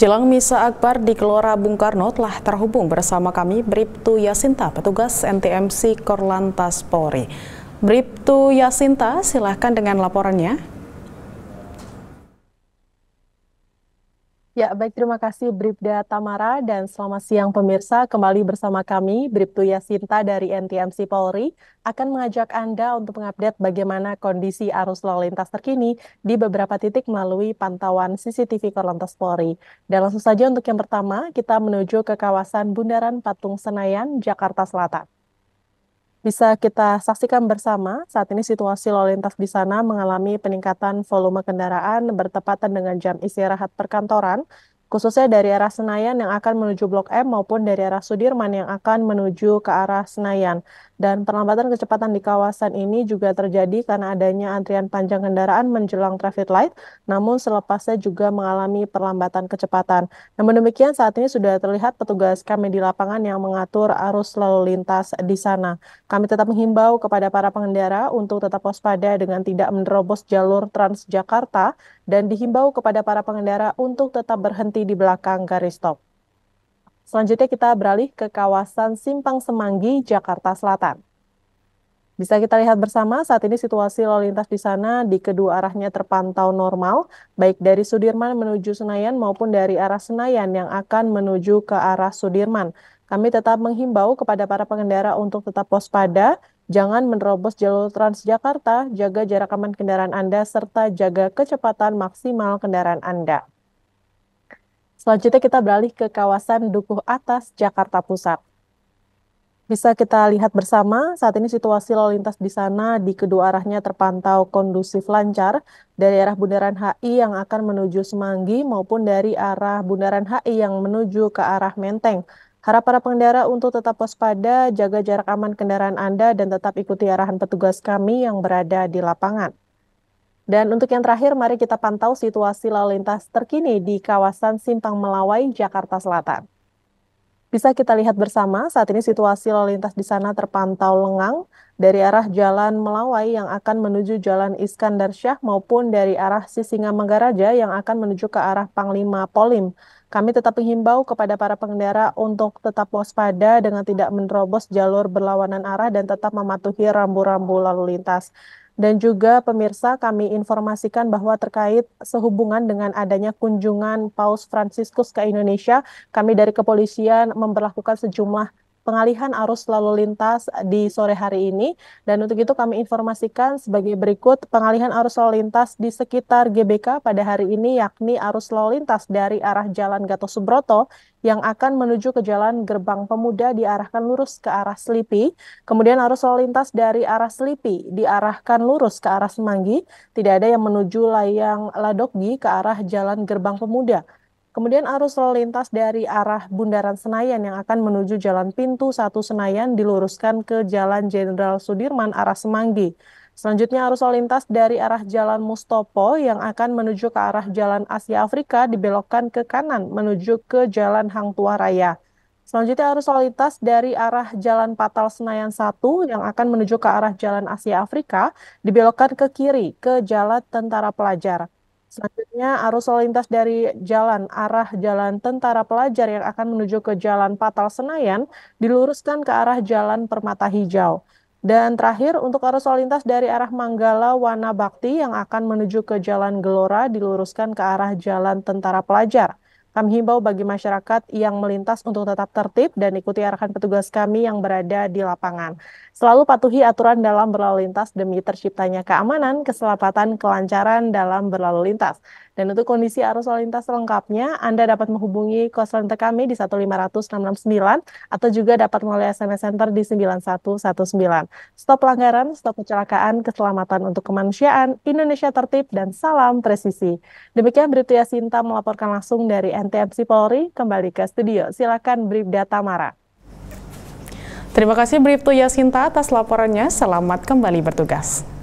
Jelang Misa Akbar di Gelora Bung Karno telah terhubung bersama kami Briptu Yasinta, petugas NTMC Korlantas Polri. Briptu Yasinta, silahkan dengan laporannya. Ya, baik terima kasih Bribda Tamara dan selamat siang pemirsa. Kembali bersama kami Bribtu Yasinta dari NTMC Polri akan mengajak Anda untuk mengupdate bagaimana kondisi arus lalu lintas terkini di beberapa titik melalui pantauan CCTV Korlantas Polri. Dan langsung saja untuk yang pertama, kita menuju ke kawasan Bundaran Patung Senayan, Jakarta Selatan bisa kita saksikan bersama saat ini situasi lalu lintas di sana mengalami peningkatan volume kendaraan bertepatan dengan jam istirahat perkantoran, khususnya dari arah Senayan yang akan menuju Blok M maupun dari arah Sudirman yang akan menuju ke arah Senayan. Dan perlambatan kecepatan di kawasan ini juga terjadi karena adanya antrian panjang kendaraan menjelang traffic light, namun selepasnya juga mengalami perlambatan kecepatan. Namun demikian saat ini sudah terlihat petugas kami di lapangan yang mengatur arus lalu lintas di sana. Kami tetap menghimbau kepada para pengendara untuk tetap waspada dengan tidak menerobos jalur Transjakarta dan dihimbau kepada para pengendara untuk tetap berhenti di belakang garis stop. Selanjutnya kita beralih ke kawasan Simpang Semanggi, Jakarta Selatan. Bisa kita lihat bersama, saat ini situasi lalu lintas di sana di kedua arahnya terpantau normal, baik dari Sudirman menuju Senayan maupun dari arah Senayan yang akan menuju ke arah Sudirman. Kami tetap menghimbau kepada para pengendara untuk tetap waspada, jangan menerobos jalur Transjakarta, jaga jarak aman kendaraan Anda, serta jaga kecepatan maksimal kendaraan Anda. Selanjutnya kita beralih ke kawasan Dukuh Atas, Jakarta Pusat. Bisa kita lihat bersama, saat ini situasi lalu lintas di sana di kedua arahnya terpantau kondusif lancar dari arah Bundaran HI yang akan menuju Semanggi maupun dari arah Bundaran HI yang menuju ke arah Menteng. Harap para pengendara untuk tetap waspada, jaga jarak aman kendaraan Anda, dan tetap ikuti arahan petugas kami yang berada di lapangan. Dan untuk yang terakhir, mari kita pantau situasi lalu lintas terkini di kawasan Simpang Melawai, Jakarta Selatan. Bisa kita lihat bersama, saat ini situasi lalu lintas di sana terpantau lengang dari arah Jalan Melawai yang akan menuju Jalan Iskandar Syah maupun dari arah Sisinga Manggaraja yang akan menuju ke arah Panglima Polim. Kami tetap menghimbau kepada para pengendara untuk tetap waspada dengan tidak menerobos jalur berlawanan arah dan tetap mematuhi rambu-rambu lalu lintas. Dan juga pemirsa kami informasikan bahwa terkait sehubungan dengan adanya kunjungan Paus Franciscus ke Indonesia, kami dari kepolisian memperlakukan sejumlah pengalihan arus lalu lintas di sore hari ini. Dan untuk itu kami informasikan sebagai berikut pengalihan arus lalu lintas di sekitar GBK pada hari ini yakni arus lalu lintas dari arah Jalan Gatot Subroto yang akan menuju ke Jalan Gerbang Pemuda diarahkan lurus ke arah Slipi Kemudian arus lalu lintas dari arah Slipi diarahkan lurus ke arah Semanggi. Tidak ada yang menuju layang Ladoggi ke arah Jalan Gerbang Pemuda. Kemudian arus lalu lintas dari arah Bundaran Senayan yang akan menuju Jalan Pintu 1 Senayan diluruskan ke Jalan Jenderal Sudirman arah Semanggi. Selanjutnya arus lalu lintas dari arah Jalan Mustopo yang akan menuju ke arah Jalan Asia Afrika dibelokkan ke kanan menuju ke Jalan Hang Tua Raya. Selanjutnya arus lalu lintas dari arah Jalan Patal Senayan 1 yang akan menuju ke arah Jalan Asia Afrika dibelokkan ke kiri ke Jalan Tentara Pelajar. Selanjutnya, arus lalu lintas dari jalan arah jalan Tentara Pelajar yang akan menuju ke Jalan Patal Senayan diluruskan ke arah Jalan Permata Hijau. Dan terakhir, untuk arus lalu lintas dari arah Manggala Wana Bakti yang akan menuju ke Jalan Gelora diluruskan ke arah Jalan Tentara Pelajar. Kami himbau bagi masyarakat yang melintas untuk tetap tertib dan ikuti arahan petugas kami yang berada di lapangan. Selalu patuhi aturan dalam berlalu lintas demi terciptanya keamanan, keselamatan, kelancaran dalam berlalu lintas. Dan untuk kondisi arus lalu lintas lengkapnya, Anda dapat menghubungi koslenter kami di 1569 atau juga dapat melalui SMS Center di 9119. Stop pelanggaran, stop kecelakaan, keselamatan untuk kemanusiaan, Indonesia tertib, dan salam presisi. Demikian Briptu Yasinta melaporkan langsung dari NTMC Polri kembali ke studio. Silakan Bribda Tamara. Terima kasih Bribtu Yasinta atas laporannya. Selamat kembali bertugas.